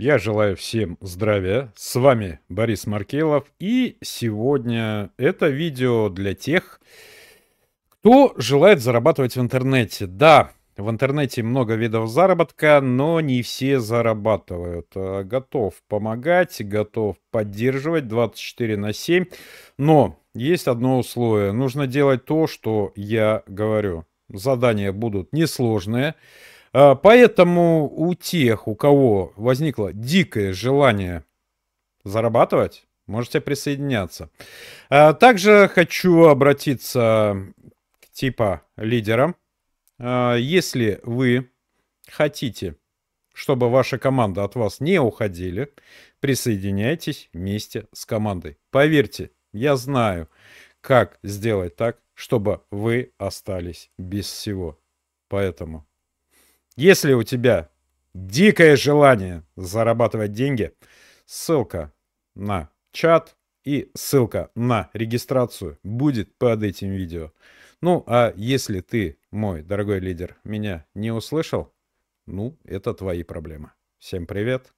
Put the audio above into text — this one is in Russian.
Я желаю всем здравия. С вами Борис Маркелов. И сегодня это видео для тех, кто желает зарабатывать в интернете. Да, в интернете много видов заработка, но не все зарабатывают. Э, готов помогать, готов поддерживать 24 на 7. Но есть одно условие. Нужно делать то, что я говорю. Задания будут несложные. А, поэтому у тех, у кого возникло дикое желание зарабатывать, можете присоединяться. А, также хочу обратиться к типа лидерам. А, если вы хотите, чтобы ваша команда от вас не уходили, присоединяйтесь вместе с командой. Поверьте, я знаю, как сделать так, чтобы вы остались без всего. Поэтому если у тебя дикое желание зарабатывать деньги, ссылка на чат и ссылка на регистрацию будет под этим видео. Ну, а если ты, мой дорогой лидер, меня не услышал, ну, это твои проблемы. Всем привет!